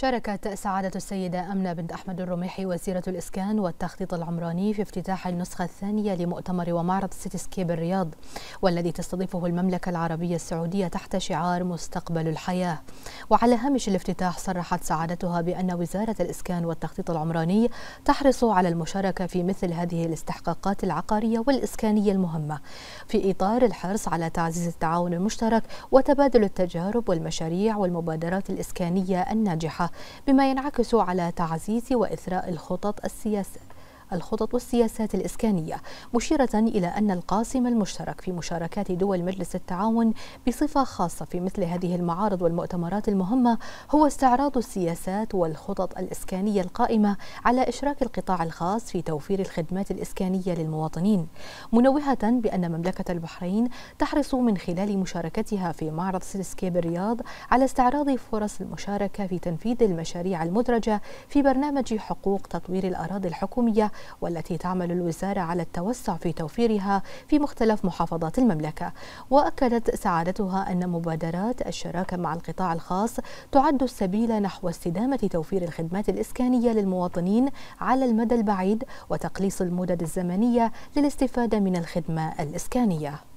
شاركت سعادة السيدة أمنة بنت أحمد الرميحي وزيرة الإسكان والتخطيط العمراني في افتتاح النسخة الثانية لمؤتمر ومعرض سكيب بالرياض والذي تستضيفه المملكة العربية السعودية تحت شعار مستقبل الحياة وعلى هامش الافتتاح صرحت سعادتها بأن وزارة الإسكان والتخطيط العمراني تحرص على المشاركة في مثل هذه الاستحقاقات العقارية والإسكانية المهمة في إطار الحرص على تعزيز التعاون المشترك وتبادل التجارب والمشاريع والمبادرات الإسكانية الناجحة بما ينعكس على تعزيز وإثراء الخطط السياسية الخطط والسياسات الإسكانية مشيرة إلى أن القاسم المشترك في مشاركات دول مجلس التعاون بصفة خاصة في مثل هذه المعارض والمؤتمرات المهمة هو استعراض السياسات والخطط الإسكانية القائمة على إشراك القطاع الخاص في توفير الخدمات الإسكانية للمواطنين منوهة بأن مملكة البحرين تحرص من خلال مشاركتها في معرض سيسكي الرياض على استعراض فرص المشاركة في تنفيذ المشاريع المدرجة في برنامج حقوق تطوير الأراضي الحكومية والتي تعمل الوزارة على التوسع في توفيرها في مختلف محافظات المملكة وأكدت سعادتها أن مبادرات الشراكة مع القطاع الخاص تعد السبيل نحو استدامة توفير الخدمات الإسكانية للمواطنين على المدى البعيد وتقليص المدد الزمنية للاستفادة من الخدمة الإسكانية